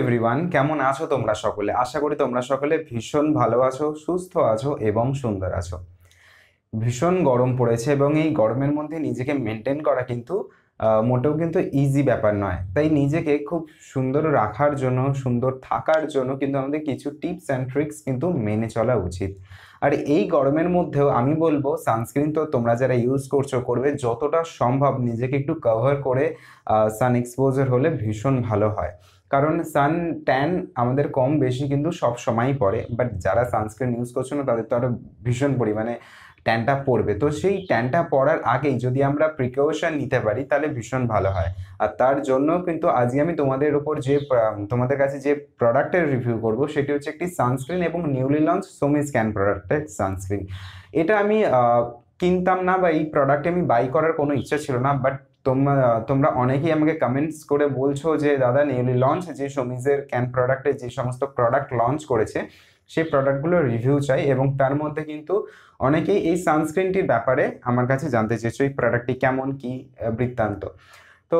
everyone কেমন আছো তোমরা সকলে আশা করি তোমরা সকলে ভীষণ ভালো আছো সুস্থ আছো এবং সুন্দর আছো ভীষণ গরম পড়েছে এবং এই গরমের মধ্যে নিজেকে মেনটেন করা কিন্তু মোটেও কিন্তু ইজি ব্যাপার নয় তাই নিজেকে খুব সুন্দর রাখার জন্য সুন্দর থাকার জন্য কিন্তু আমাদের কিছু টিপস অ্যান্ড ট্রিক্স কিন্তু মেনে চলা উচিত আর এই গরমের মধ্যেও আমি বলবো সানস্ক্রিন তো তোমরা যারা ইউজ করছো করবে যতটা সম্ভব নিজেকে একটু কভার করে সান এক্সপোজার হলে ভীষণ ভালো হয় কারণ সান ট্যান আমাদের কম বেশি কিন্তু সব সময়ই পড়ে বাট যারা সানস্ক্রিন ইউজ করছে না তাদের তো আরও ভীষণ পরিমাণে ট্যানটা পড়বে তো সেই ট্যানটা পড়ার আগেই যদি আমরা প্রিকশন নিতে পারি তাহলে ভীষণ ভালো হয় আর তার জন্য কিন্তু আজকে আমি তোমাদের ওপর যে তোমাদের কাছে যে প্রোডাক্টের রিভিউ করব সেটি হচ্ছে একটি সানস্ক্রিন এবং নিউলি লঞ্চ সোমি স্ক্যান প্রোডাক্টের সানস্ক্রিন এটা আমি কিনতাম না বা এই প্রোডাক্টে আমি বাই করার কোনো ইচ্ছা ছিল না বাট তোমরা তোমরা অনেকেই আমাকে কমেন্টস করে বলছো যে দাদা নিউলি লঞ্চ যে শমিজের ক্যান প্রোডাক্টে যে সমস্ত প্রোডাক্ট লঞ্চ করেছে সেই প্রোডাক্টগুলোর রিভিউ চাই এবং তার মধ্যে কিন্তু অনেকেই এই সানস্ক্রিনটির ব্যাপারে আমার কাছে জানতে চেয়েছো এই প্রোডাক্টটি কেমন কি বৃত্তান্ত তো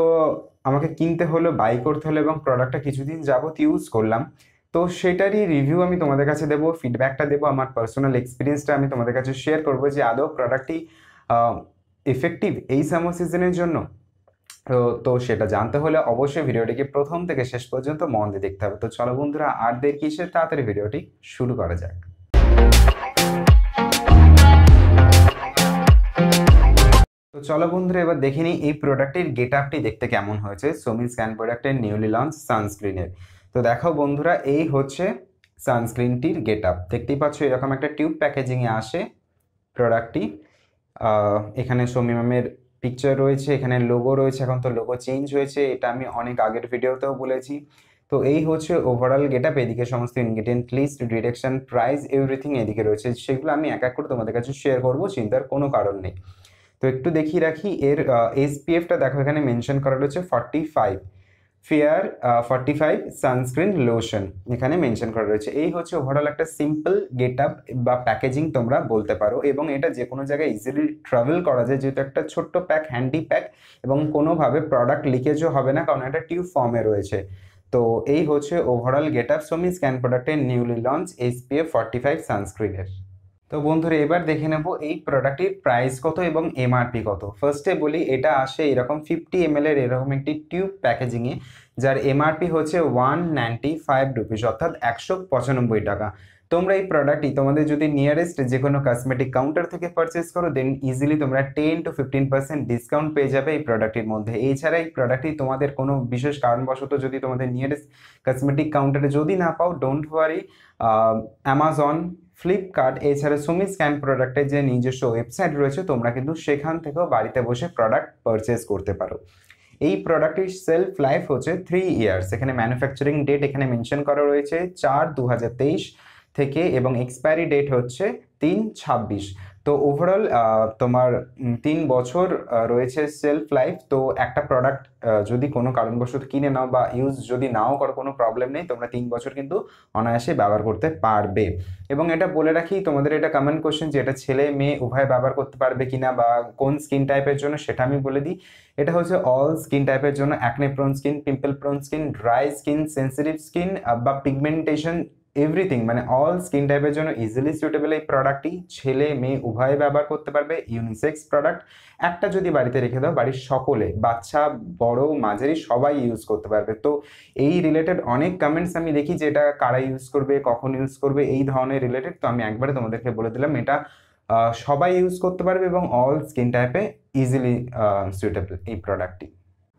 আমাকে কিনতে হলো বাই করতে হলো এবং প্রোডাক্টটা কিছুদিন যাবত ইউজ করলাম তো সেটারই রিভিউ আমি তোমাদের কাছে দেবো ফিডব্যাকটা দেবো আমার পার্সোনাল এক্সপিরিয়েন্সটা আমি তোমাদের কাছে শেয়ার করবো যে আদৌ প্রোডাক্টটি ইফেক্টিভ এই সামার সিজনের জন্য তো তো সেটা জানতে হলে অবশ্যই ভিডিওটিকে প্রথম থেকে শেষ পর্যন্ত মন দিয়ে দেখতে হবে তো চলো বন্ধুরা আর দের কিসের তাড়াতাড়ি ভিডিওটি শুরু করা যাক তো চলো বন্ধুরা এবার দেখে নিই এই প্রোডাক্টের গেট আপটি দেখতে কেমন হয়েছে সোমিন স্ক্যান প্রোডাক্টের নিউলি লঞ্চ সানস্ক্রিনের তো দেখো বন্ধুরা এই হচ্ছে সানস্ক্রিনটির গেট আপ দেখতেই পাচ্ছ এরকম একটা টিউব প্যাকেজিংয়ে আসে প্রোডাক্টটি এখানে সৌমি ম্যামের পিকচার রয়েছে এখানে লোগো রয়েছে এখন তো লোগো চেঞ্জ হয়েছে এটা আমি অনেক আগের ভিডিওতেও বলেছি তো এই হচ্ছে ওভারঅল গেট আপ এদিকে সমস্ত ingredient list direction price everything এদিকে রয়েছে সেগুলো আমি এক এক করে তোমাদের কাছে শেয়ার করবো চিন্তার কোনো কারণ নেই তো একটু দেখিয়ে রাখি এর এসপিএফটা দেখো এখানে মেনশন করা রয়েছে forty five fair forty five sunscreen lotion এখানে মেনশন করা রয়েছে এই হচ্ছে ওভারঅল একটা সিম্পল গেট আপ বা প্যাকেজিং তোমরা বলতে পারো এবং এটা যে কোনো জায়গায় ইজিলি ট্রাভেল করা যায় যেহেতু একটা ছোট্ট প্যাক হ্যান্ডি প্যাক এবং কোনোভাবে প্রোডাক্ট লিকেজও হবে না কারণ এটা টিউব ফর্মে রয়েছে তো এই হচ্ছে ওভারঅল গেট আপ সোমি স্ক্যান প্রোডাক্টের newly launch SPF forty five সানস্ক্রিনের তো বন্ধুরা এবার দেখে নেব এই প্রোডাক্টটির প্রাইস কত এবং এমআরপি কত ফার্স্টে বলি এটা আসে এরকম ফিফটি এম এর এরকম একটি টিউব প্যাকেজিংয়ে যার এমআরপি হচ্ছে ওয়ান নাইনটি ফাইভ রুপিস অর্থাৎ একশো পঁচানব্বই টাকা তোমরা এই প্রোডাক্টটি তোমাদের যদি নিয়ারেস্ট যে কোনো কসমেটিক কাউন্টার থেকে পারচেস করো দেন ইজিলি তোমরা ten to fifteen percent discount পেয়ে যাবে এই প্রোডাক্টটির মধ্যে এছাড়া এই প্রোডাক্টটি তোমাদের কোনো বিশেষ কারণবশত যদি তোমাদের নিয়ারেস্ট কসমেটিক কাউন্টারে যদি না পাও ডোন্ট ওয়ারি অ্যামাজন ফ্লিপকার্ট এছাড়া সুমি স্ক্যান প্রোডাক্টের যে নিজস্ব ওয়েবসাইট রয়েছে তোমরা কিন্তু সেখান থেকেও বাড়িতে বসে প্রোডাক্ট পারচেস করতে পারো এই প্রোডাক্টটির সেলফ লাইফ হচ্ছে থ্রি ইয়ার্স এখানে ম্যানুফ্যাকচারিং ডেট এখানে মেনশন করা রয়েছে চার দু থেকে এবং এক্সপায়ারি ডেট হচ্ছে তিন ছাব্বিশ তো ওভারঅল তোমার তিন বছর রয়েছে সেলফ লাইফ তো একটা প্রোডাক্ট যদি কোনো কারণবশত কিনে নাও বা ইউজ যদি নাও করো কোনো প্রবলেম নেই তোমরা তিন বছর কিন্তু অনায়াসে ব্যবহার করতে পারবে এবং এটা বলে রাখি তোমাদের এটা কমেন্ট কোয়েশ্চেন যে এটা ছেলে মেয়ে উভয় ব্যবহার করতে পারবে কিনা বা কোন স্কিন টাইপের জন্য সেটা আমি বলে দিই এটা হচ্ছে অল স্কিন টাইপের জন্য acne prone skin pimple prone skin dry skin sensitive skin বা পিগমেন্টেশন এভরিথিং মানে অল স্কিন টাইপের জন্য ইজিলি সুটেবল এই প্রোডাক্টটি ছেলে মেয়ে উভয়ে ব্যবহার করতে পারবে ইউনিসেক্স প্রোডাক্ট একটা যদি বাড়িতে রেখে দাও বাড়ির সকলে বাচ্চা বড় মাঝারি সবাই ইউজ করতে পারবে তো এই রিলেটেড অনেক কমেন্টস আমি দেখি যে এটা কারা ইউজ করবে কখন ইউজ করবে এই ধরনের রিলেটেড তো আমি একবারে তোমাদেরকে বলে দিলাম এটা সবাই ইউজ করতে পারবে এবং অল স্কিন টাইপে ইজিলি সুইটেবল এই প্রোডাক্টটি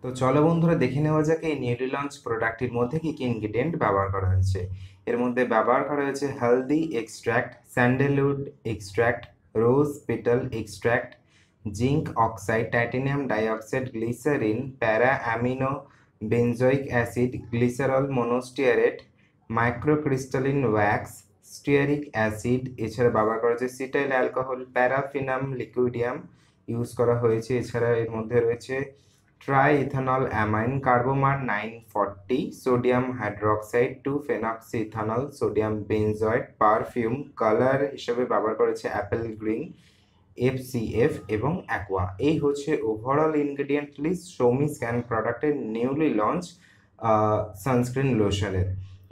তো চলো বন্ধুরা দেখে নেওয়া যাক এই নিউলি লঞ্চ প্রোডাক্টটির মধ্যে কী কী ইনগ্রিডিয়েন্ট ব্যবহার করা হয়েছে এর মধ্যে ব্যবহার করা হয়েছে haldi extract sandalwood extract rose petal extract zinc oxide titanium dioxide glycerin para amino benzoic acid glycerol monostearate microcrystalline wax stearic acid এছাড়া ব্যবহার করা হয়েছে cetyl alcohol paraffinum liquidum use করা হয়েছে এছাড়া এর মধ্যে রয়েছে amine carbomer nine forty sodium hydroxide two ethanol sodium benzoate perfume colour হিসেবে ব্যবহার করেছে apple green F C F এবং অ্যাকোয়া এই হচ্ছে ওভারঅল ইনগ্রিডিয়েন্ট লিস্ট সৌমিস স্ক্যান প্রোডাক্টের নিউলি লঞ্চ সানস্ক্রিন লোশনের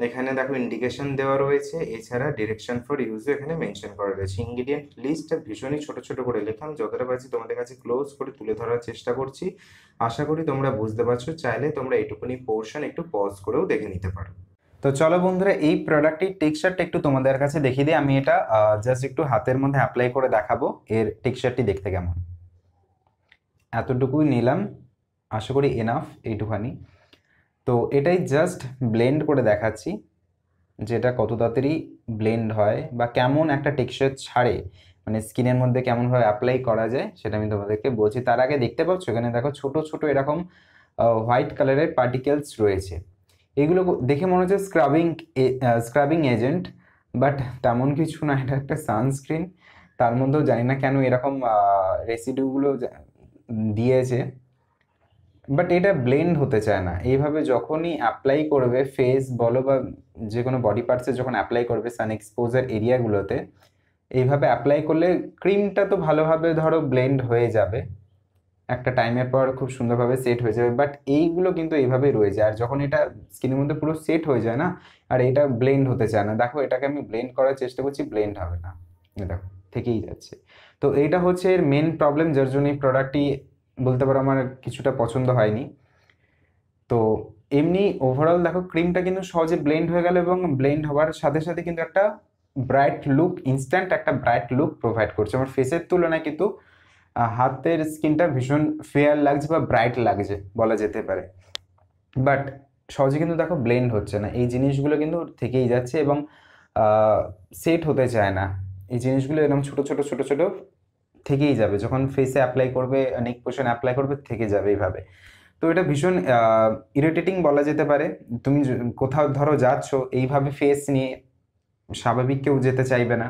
এখানে দেখো ইন্ডিকেশন দেওয়া রয়েছে এছাড়া ডিরেকশন ফর ইউজও এখানে মেনশন করা রয়েছে ইনগ্রিডিয়েন্ট লিস্টটা ভীষণই ছোট ছোট করে লেখাম যতটা পারছি তোমাদের কাছে ক্লোজ করে তুলে ধরার চেষ্টা করছি আশা করি তোমরা বুঝতে পারছো চাইলে তোমরা এটুকুনি পোর্শন একটু পজ করেও দেখে নিতে পারো তো চলো বন্ধুরা এই প্রোডাক্টটির টেক্সচারটা একটু তোমাদের কাছে দেখিয়ে দিই আমি এটা জাস্ট একটু হাতের মধ্যে অ্যাপ্লাই করে দেখাবো এর টেক্সচারটি দেখতে কেমন এতটুকুই নিলাম আশা করি এনাফ এইটুখানি তো এটাই জাস্ট ব্লেন্ড করে দেখাচ্ছি যেটা কত তাড়াতাড়ি ব্লেন্ড হয় বা কেমন একটা টেক্সচার ছাড়ে মানে স্কিনের মধ্যে কেমনভাবে অ্যাপ্লাই করা যায় সেটা আমি তোমাদেরকে বলছি তার আগে দেখতে পাচ্ছ এখানে দেখো ছোট ছোট এরকম হোয়াইট কালারের পার্টিকেলস রয়েছে এগুলো দেখে মনে হচ্ছে স্ক্রাবিং স্ক্রাবিং এজেন্ট বাট তেমন কিছু না এটা একটা সানস্ক্রিন তার মধ্যেও জানি না কেন এরকম রেসিডিউগুলো দিয়েছে বাট এটা ব্লেন্ড হতে চায় না এইভাবে যখনই অ্যাপ্লাই করবে ফেস বলো বা যে কোনো বডি পার্টসে যখন অ্যাপ্লাই করবে সান এক্সপোজার এরিয়াগুলোতে এইভাবে অ্যাপ্লাই করলে ক্রিমটা তো ভালোভাবে ধরো ব্লেন্ড হয়ে যাবে একটা টাইমের পর খুব সুন্দরভাবে সেট হয়ে যাবে বাট এইগুলো কিন্তু এইভাবেই রয়ে যায় আর যখন এটা স্কিনের মধ্যে পুরো সেট হয়ে যায় না আর এটা ব্লেন্ড হতে চায় না দেখো এটাকে আমি ব্লেন্ড করার চেষ্টা করছি ব্লেন্ড হবে না দেখো থেকেই যাচ্ছে তো এটা হচ্ছে এর মেন প্রবলেম যার জন্য এই প্রোডাক্টটি বলতে পারো আমার কিছুটা পছন্দ হয়নি তো এমনি ওভারঅল দেখো ক্রিমটা কিন্তু সহজে ব্লেন্ড হয়ে গেল এবং ব্লেন্ড হওয়ার সাথে সাথে কিন্তু একটা ব্রাইট লুক ইনস্ট্যান্ট একটা ব্রাইট লুক প্রোভাইড করছে আমার ফেসের তুলনায় কিন্তু হাতের স্কিনটা ভীষণ ফেয়ার লাগছে বা ব্রাইট লাগছে বলা যেতে পারে বাট সহজে কিন্তু দেখো ব্লেন্ড হচ্ছে না এই জিনিসগুলো কিন্তু থেকেই যাচ্ছে এবং সেট হতে চায় না এই জিনিসগুলো এরকম ছোটো ছোটো ছোটো ছোটো থেকেই যাবে যখন ফেসে অ্যাপ্লাই করবে নেক পোর্শন অ্যাপ্লাই করবে থেকে যাবে এইভাবে তো এটা ভীষণ ইরিটেটিং বলা যেতে পারে তুমি কোথাও ধরো যাচ্ছ এইভাবে ফেস নিয়ে স্বাভাবিক কেউ যেতে চাইবে না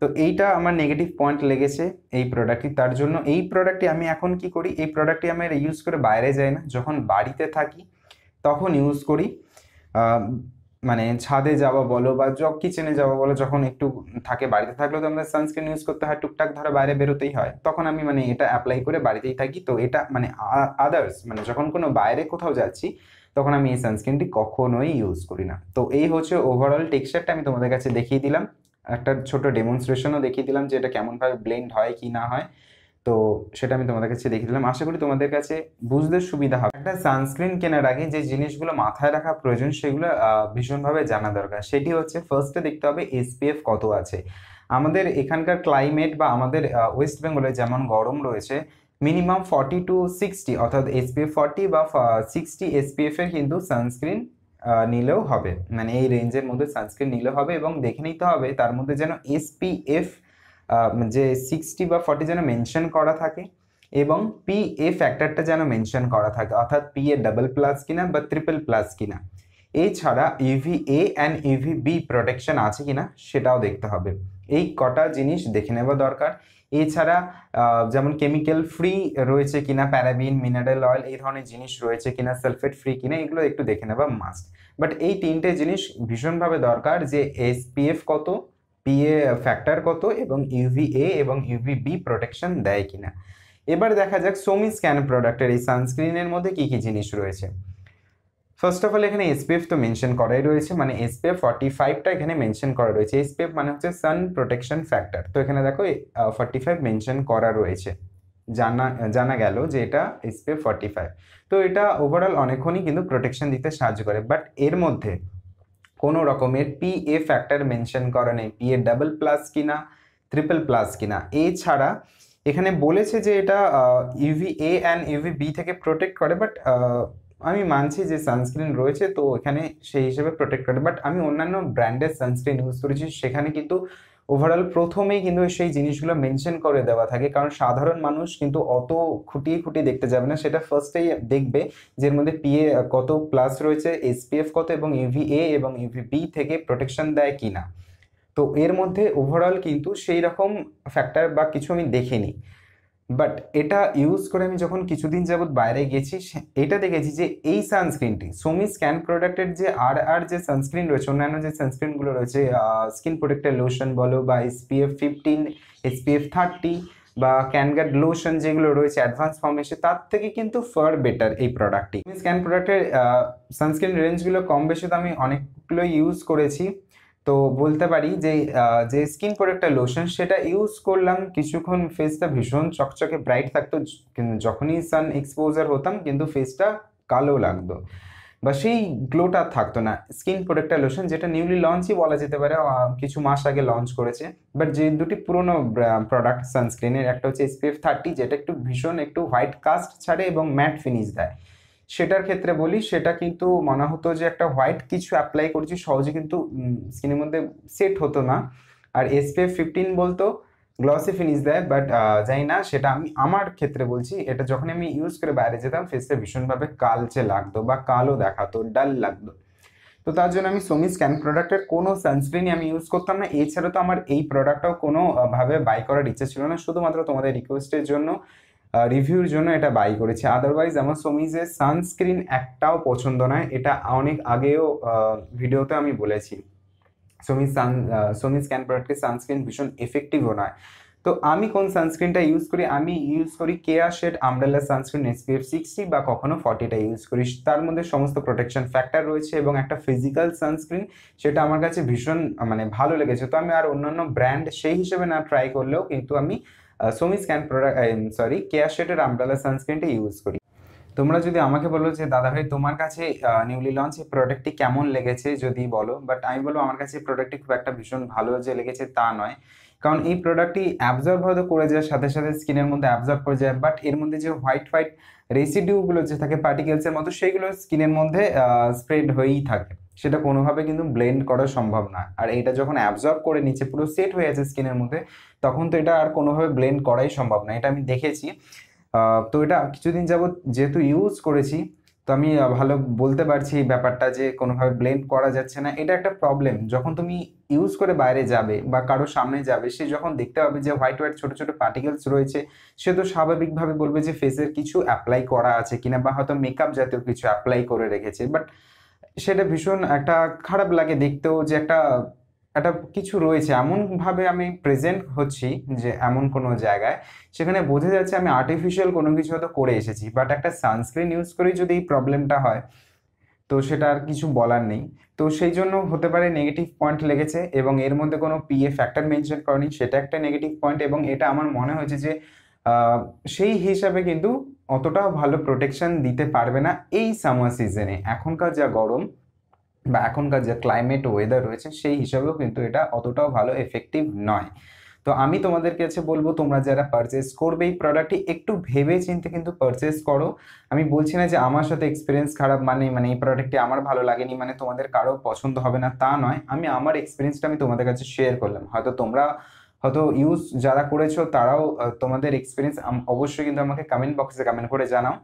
তো এইটা আমার নেগেটিভ পয়েন্ট লেগেছে এই প্রোডাক্টটি তার জন্য এই প্রোডাক্টটি আমি এখন কি করি এই প্রোডাক্টটি আমি ইউজ করে বাইরে যাই না যখন বাড়িতে থাকি তখন ইউজ করি মানে ছাদে যাওয়া বলো বা জব কিচেনে যাওয়া বলো যখন একটু থাকে বাড়িতে থাকলেও তো আমাদের সানস্ক্রিন ইউজ করতে হয় টুকটাক ধরে বাইরে বেরোতেই হয় তখন আমি মানে এটা অ্যাপ্লাই করে বাড়িতেই থাকি তো এটা মানে আদার্স মানে যখন কোনো বাইরে কোথাও যাচ্ছি তখন আমি এই সানস্ক্রিনটি কখনোই ইউজ করি না তো এই হচ্ছে ওভারঅল টেক্সচারটা আমি তোমাদের কাছে দেখিয়ে দিলাম একটা ছোট ডেমনস্ট্রেশনও দেখিয়ে দিলাম যে এটা কেমনভাবে ব্লেন্ড হয় কি না হয় তো সেটা আমি তোমাদের কাছে দেখিয়ে দিলাম আশা করি তোমাদের কাছে বুঝতে সুবিধা হবে একটা সানস্ক্রিন কেনার আগে যে জিনিসগুলো মাথায় রাখা প্রয়োজন সেগুলো ভীষণভাবে জানা দরকার সেটি হচ্ছে ফার্স্টে দেখতে হবে এসপিএফ কত আছে আমাদের এখানকার ক্লাইমেট বা আমাদের ওয়েস্ট বেঙ্গলে যেমন গরম রয়েছে মিনিমাম ফর্টি টু সিক্সটি অর্থাৎ এসপিএফ ফর্টি বা সিক্সটি এসপিএফের কিন্তু সানস্ক্রিন নিলেও হবে মানে এই রেঞ্জের মধ্যে সানস্ক্রিন নিলে হবে এবং দেখে নিতে হবে তার মধ্যে যেন এসপিএফ যে সিক্সটি বা ফর্টি যেন মেনশন করা থাকে এবং পি এ ফ্যাক্টরটা যেন মেনশন করা থাকে অর্থাৎ পি এ ডাবল প্লাস কিনা বা ট্রিপল প্লাস কিনা এছাড়া UV A and UV B protection আছে কিনা সেটাও দেখতে হবে এই কটা জিনিস দেখে নেওয়া দরকার এছাড়া যেমন কেমিক্যাল ফ্রি রয়েছে কিনা প্যারাবিন মিনারেল অয়েল এই ধরনের জিনিস রয়েছে কিনা সালফেট ফ্রি কিনা এগুলো একটু দেখে নেওয়া মাস্ট বাট এই তিনটে জিনিস ভীষণভাবে দরকার যে এসপিএফ কত পিএ ফ্যাক্টর কত এবং ইউভি এ এবং ইউভি বি প্রোটেকশন দেয় কিনা এবার দেখা যাক সোমি স্ক্যান প্রোডাক্টের এই সানস্ক্রিনের মধ্যে কী কী জিনিস রয়েছে ফার্স্ট অফ অল এখানে এসপিএফ তো মেনশন করাই রয়েছে মানে এসপিএফ ফর্টি ফাইভটা এখানে মেনশন করা রয়েছে এসপিএফ মানে হচ্ছে সান প্রোটেকশন ফ্যাক্টর তো এখানে দেখো ফর্টি ফাইভ মেনশন করা রয়েছে জানা জানা গেল যে এটা এসপিএফ ফর্টি ফাইভ তো এটা ওভারঅল অনেকক্ষণই কিন্তু প্রোটেকশন দিতে সাহায্য করে বাট এর মধ্যে কোনো রকমের পি এ ফ্যাক্টর মেনশন করা নেই পি এ ডাবল প্লাস কিনা ট্রিপল প্লাস কিনা এছাড়া এখানে বলেছে যে এটা UV A and UV B থেকে প্রোটেক্ট করে বাট আমি মানছি যে সানস্ক্রিন রয়েছে তো এখানে সেই হিসেবে প্রোটেক্ট করে বাট আমি অন্যান্য ব্র্যান্ডের সানস্ক্রিন ইউজ করেছি সেখানে কিন্তু ওভারঅল প্রথমেই কিন্তু সেই জিনিসগুলো মেনশন করে দেওয়া থাকে কারণ সাধারণ মানুষ কিন্তু অত খুঁটিয়ে খুঁটিয়ে দেখতে যাবে না সেটা ফার্স্টেই দেখবে যে এর মধ্যে পিএ কত প্লাস রয়েছে এসপিএফ কত এবং ইভি এ এবং ইভি বি থেকে প্রোটেকশন দেয় কি না তো এর মধ্যে ওভারঅল কিন্তু সেই রকম ফ্যাক্টর বা কিছু আমি দেখিনি বাট এটা ইউজ করে আমি যখন কিছুদিন যাবৎ বাইরে গেছি এটা দেখেছি যে এই সানস্ক্রিনটি সোমি স্ক্যান প্রোডাক্টের যে আর আর যে সানস্ক্রিন রয়েছে অন্যান্য যে সানস্ক্রিনগুলো রয়েছে স্কিন প্রোডাক্টের লোশন বলো বা এসপিএফ ফিফটিন এসপিএফ থার্টি বা ক্যানগার্ড লোশন যেগুলো রয়েছে অ্যাডভান্স ফর্মে এসে তার থেকে কিন্তু ফার বেটার এই প্রোডাক্টটি স্ক্যান প্রোডাক্টের সানস্ক্রিন রেঞ্জগুলো কম বেশি তো আমি অনেকগুলো ইউজ করেছি তো বলতে পারি যে যে স্কিন প্রোডাক্টটা লোশন সেটা ইউজ করলাম কিছুক্ষণ ফেসটা ভীষণ চকচকে ব্রাইট থাকতো যখনই সান এক্সপোজার হতাম কিন্তু ফেসটা কালো লাগতো বা সেই গ্লোটা থাকতো না স্কিন প্রোডাক্টটা লোশন যেটা নিউলি লঞ্চই বলা যেতে পারে কিছু মাস আগে লঞ্চ করেছে বাট যে দুটি পুরনো প্রোডাক্ট সানস্ক্রিনের একটা হচ্ছে এসপিএফ থার্টি যেটা একটু ভীষণ একটু হোয়াইট কাস্ট ছাড়ে এবং ম্যাট ফিনিশ দেয় সেটার ক্ষেত্রে বলি সেটা কিন্তু মনে হতো যে একটা হোয়াইট কিছু অ্যাপ্লাই করছি সহজে কিন্তু স্কিনের মধ্যে সেট হতো না আর এসপিএফ ফিফটিন বলতো গ্লসি ফিনিশ দেয় বাট যাই না সেটা আমি আমার ক্ষেত্রে বলছি এটা যখন আমি ইউজ করে বাইরে যেতাম ফেসটা ভীষণভাবে কালচে লাগতো বা কালো দেখাতো ডাল লাগতো তো তার জন্য আমি সোমি স্ক্যান প্রোডাক্টের কোনো সানস্ক্রিনই আমি ইউজ করতাম না এছাড়া তো আমার এই প্রোডাক্টটাও কোনোভাবে বাই করার ইচ্ছে ছিল না শুধুমাত্র তোমাদের রিকোয়েস্টের জন্য রিভিউর জন্য এটা বাই করেছি আদারওয়াইজ আমার সোমিজের সানস্ক্রিন একটাও পছন্দ নয় এটা অনেক আগেও ভিডিওতে আমি বলেছি সোমিজ সান সোমিজ ক্যান প্রোডাক্টের সানস্ক্রিন ভীষণ এফেক্টিভও নয় তো আমি কোন সানস্ক্রিনটা ইউজ করি আমি ইউজ করি কেয়া shade umbrella sunscreen SPF sixty বা কখনো ফর্টিটা ইউজ করি তার মধ্যে সমস্ত প্রোটেকশন ফ্যাক্টর রয়েছে এবং একটা ফিজিক্যাল সানস্ক্রিন সেটা আমার কাছে ভীষণ মানে ভালো লেগেছে তো আমি আর অন্যান্য ব্র্যান্ড সেই হিসেবে না ট্রাই করলেও কিন্তু আমি সোমি স্ক্যান প্রোডাক্ট সরি কেয়ার শেটের আমব্রালা সানস্ক্রিনটা ইউজ করি তোমরা যদি আমাকে বলো যে দাদা ভাই তোমার কাছে নিউলি লঞ্চ এই প্রোডাক্টটি কেমন লেগেছে যদি বলো বাট আমি বলবো আমার কাছে এই প্রোডাক্টটি খুব একটা ভীষণ ভালো যে লেগেছে তা নয় কারণ এই প্রোডাক্টটি অ্যাবজর্ব হয়তো করে যায় সাথে সাথে স্কিনের মধ্যে অ্যাবজর্ব করে যায় বাট এর মধ্যে যে হোয়াইট হোয়াইট রেসিডিউগুলো যে থাকে পার্টিকেলসের মতো সেইগুলো স্কিনের মধ্যে স্প্রেড হয়েই থাকে সেটা কোনোভাবে কিন্তু ব্লেন্ড করা সম্ভব না আর এটা যখন অ্যাবজর্ব করে নিচে পুরো সেট হয়ে আছে স্কিনের মধ্যে তখন তো এটা আর কোনোভাবে ব্লেন্ড করাই সম্ভব না এটা আমি দেখেছি তো এটা কিছুদিন যাবৎ যেহেতু ইউজ করেছি তো আমি ভালো বলতে পারছি এই ব্যাপারটা যে কোনোভাবে ব্লেন্ড করা যাচ্ছে না এটা একটা প্রবলেম যখন তুমি ইউজ করে বাইরে যাবে বা কারো সামনে যাবে সে যখন দেখতে পাবে যে হোয়াইট হোয়াইট ছোটো ছোটো পার্টিকেলস রয়েছে সে তো স্বাভাবিকভাবে বলবে যে ফেসের কিছু অ্যাপ্লাই করা আছে কিনা বা হয়তো মেকআপ জাতীয় কিছু অ্যাপ্লাই করে রেখেছে বাট সেটা ভীষণ একটা খারাপ লাগে দেখতেও যে একটা একটা কিছু রয়েছে এমনভাবে আমি প্রেজেন্ট হচ্ছি যে এমন কোনো জায়গায় সেখানে বোঝা যাচ্ছে আমি আর্টিফিশিয়াল কোনো কিছু হয়তো করে এসেছি বাট একটা সানস্ক্রিন ইউজ করেই যদি এই প্রবলেমটা হয় তো সেটা আর কিছু বলার নেই তো সেই জন্য হতে পারে নেগেটিভ পয়েন্ট লেগেছে এবং এর মধ্যে কোনো পিএ ফ্যাক্টর মেনশন করেনি সেটা একটা নেগেটিভ পয়েন্ট এবং এটা আমার মনে হয়েছে যে সেই হিসাবে কিন্তু অতটাও ভালো প্রোটেকশান দিতে পারবে না এই সামার সিজনে এখনকার যা গরম বা এখনকার যা ক্লাইমেট ওয়েদার রয়েছে সেই হিসাবেও কিন্তু এটা অতটাও ভালো এফেক্টিভ নয় তো আমি তোমাদের কাছে বলবো তোমরা যারা পারচেস করবে এই প্রোডাক্টটি একটু ভেবে চিনতে কিন্তু পারচেস করো আমি বলছি না যে আমার সাথে এক্সপিরিয়েন্স খারাপ মানে মানে এই প্রোডাক্টটি আমার ভালো লাগেনি মানে তোমাদের কারো পছন্দ হবে না তা নয় আমি আমার এক্সপিরিয়েন্সটা আমি তোমাদের কাছে শেয়ার করলাম হয়তো তোমরা হয়তো ইউজ যারা করেছো তারাও তোমাদের এক্সপিরিয়েন্স অবশ্যই কিন্তু আমাকে কমেন্ট বক্সে কমেন্ট করে জানাও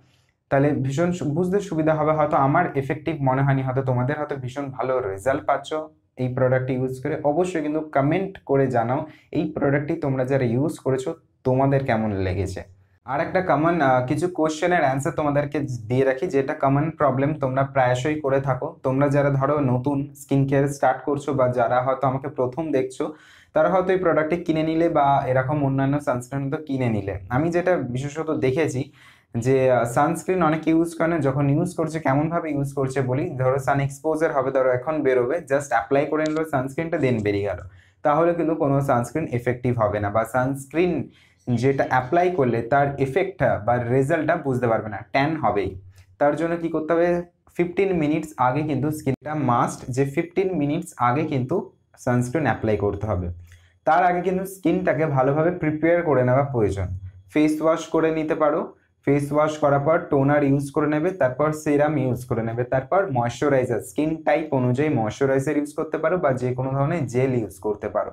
তাহলে ভীষণ বুঝতে সুবিধা হবে হয়তো আমার এফেক্টিভ মনে হয়নি হয়তো তোমাদের হয়তো ভীষণ ভালো রেজাল্ট পাচ্ছ এই প্রোডাক্টটি ইউজ করে অবশ্যই কিন্তু কমেন্ট করে জানাও এই প্রোডাক্টটি তোমরা যারা ইউজ করেছো তোমাদের কেমন লেগেছে আর একটা কমন কিছু কোশ্চেনের অ্যান্সার তোমাদেরকে দিয়ে রাখি যেটা কমন প্রবলেম তোমরা প্রায়শই করে থাকো তোমরা যারা ধরো নতুন স্কিন কেয়ার স্টার্ট করছো বা যারা হয়তো আমাকে প্রথম দেখছো তারা হয়তো এই প্রোডাক্টটি কিনে নিলে বা এরকম অন্যান্য সানস্ক্রিন তো কিনে নিলে আমি যেটা বিশেষত দেখেছি যে সানস্ক্রিন অনেক ইউজ করে না যখন ইউজ করছে কেমনভাবে ইউজ করছে বলি ধরো সান এক্সপোজার হবে ধরো এখন বেরোবে জাস্ট অ্যাপ্লাই করে নিল সানস্ক্রিনটা দেন বেরিয়ে গেল তাহলে কিন্তু কোনো সানস্ক্রিন এফেক্টিভ হবে না বা সানস্ক্রিন যেটা অ্যাপ্লাই করলে তার এফেক্টটা বা রেজাল্টটা বুঝতে পারবে না ট্যান হবেই তার জন্য কি করতে হবে ফিফটিন মিনিটস আগে কিন্তু স্কিনটা মাস্ট যে ফিফটিন মিনিটস আগে কিন্তু সানস্ক্রিন অ্যাপ্লাই করতে হবে তার আগে কিন্তু স্কিনটাকে ভালোভাবে প্রিপেয়ার করে নেওয়া প্রয়োজন ফেস ওয়াশ করে নিতে পারো ফেস ওয়াশ করার পর টোনার ইউজ করে নেবে তারপর সিরাম ইউজ করে নেবে তারপর ময়শ্চারাইজার স্কিন টাইপ অনুযায়ী ময়শ্চারাইজার ইউজ করতে পারো বা যে কোনো ধরনের জেল ইউজ করতে পারো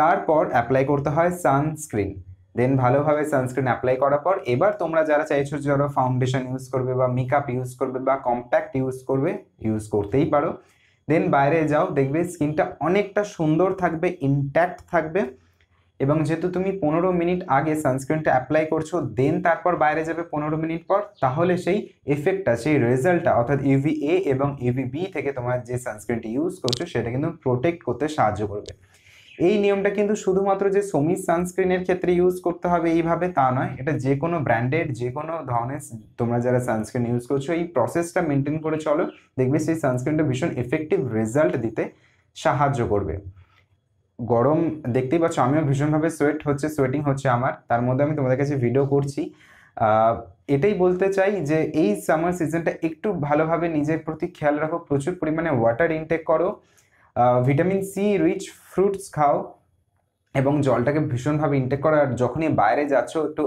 তারপর অ্যাপ্লাই করতে হয় সানস্ক্রিন দেন ভালোভাবে সানস্ক্রিন অ্যাপ্লাই করার পর এবার তোমরা যারা চাইছো যারা ফাউন্ডেশন ইউজ করবে বা মেকআপ ইউজ করবে বা কম্প্যাক্ট ইউজ করবে ইউজ করতেই পারো দেন বাইরে যাও দেখবে স্কিনটা অনেকটা সুন্দর থাকবে ইনট্যাক্ট থাকবে এবং যেহেতু তুমি পনেরো মিনিট আগে সানস্ক্রিনটা অ্যাপ্লাই করছো দেন তারপর বাইরে যাবে পনেরো মিনিট পর তাহলে সেই এফেক্টটা সেই রেজাল্টটা অর্থাৎ ইউভি এ এবং ইউভি বি থেকে তোমার যে সানস্ক্রিনটি ইউজ করছো সেটা কিন্তু প্রোটেক্ট করতে সাহায্য করবে এই নিয়মটা কিন্তু শুধুমাত্র যে সমি সানস্ক্রিনের ক্ষেত্রে ইউজ করতে হবে এইভাবে তা নয় এটা যে কোনো ব্র্যান্ডেড যে কোনো ধরনের তোমরা যারা সানস্ক্রিন ইউজ করছো এই প্রসেসটা মেনটেন করে চলো দেখবে সেই সানস্ক্রিনটা ভীষণ এফেক্টিভ রেজাল্ট দিতে সাহায্য করবে গরম দেখতেই পাচ্ছ আমিও ভীষণভাবে সোয়েট হচ্ছে সোয়েটিং হচ্ছে আমার তার মধ্যে আমি তোমাদের কাছে ভিডিও করছি এটাই বলতে চাই যে এই সামার সিজনটা একটু ভালোভাবে নিজের প্রতি খেয়াল রাখো প্রচুর পরিমাণে ওয়াটার ইনটেক করো ভিটামিন সি রিচ ফ্রুটস খাও এবং জলটাকে ভীষণভাবে ইনটেক করো আর যখনই বাইরে যাচ্ছ একটু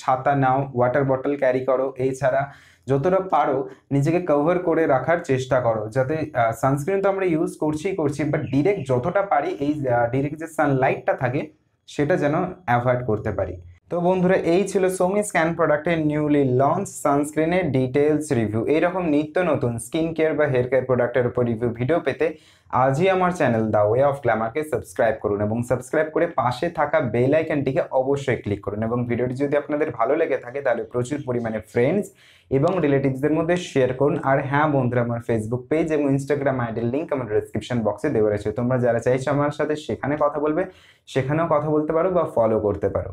ছাতা নাও ওয়াটার বটল ক্যারি করো এছাড়া যতটা পারো নিজেকে কভার করে রাখার চেষ্টা করো যাতে সানস্ক্রিন তো আমরা ইউজ করছি করছি বাট ডিরেক্ট যতটা পারি এই ডিরেক্ট যে সানলাইটটা থাকে সেটা যেন অ্যাভয়েড করতে পারি তো বন্ধুরা এই ছিল সোমি স্ক্যান প্রোডাক্টের নিউলি লঞ্চ সানস্ক্রিনের ডিটেলস রিভিউ এইরকম নিত্য নতুন স্কিন কেয়ার বা হেয়ার কেয়ার প্রোডাক্টের উপর রিভিউ ভিডিও পেতে আজই আমার চ্যানেল দ্য ওয়ে অফ গ্ল্যামারকে সাবস্ক্রাইব করুন এবং সাবস্ক্রাইব করে পাশে থাকা বেল আইকনটিকে অবশ্যই ক্লিক করুন এবং ভিডিওটি যদি আপনাদের ভালো লেগে থাকে তাহলে প্রচুর পরিমাণে ফ্রেন্ডস এবং রিলেটিভসদের মধ্যে শেয়ার করুন আর হ্যাঁ বন্ধুরা আমার ফেসবুক পেজ এবং ইনস্টাগ্রাম আইডির লিঙ্ক আমার ডিসক্রিপশন বক্সে দেওয়া রয়েছে তোমরা যারা চাইছো আমার সাথে সেখানে কথা বলবে সেখানেও কথা বলতে পারো বা ফলো করতে পারো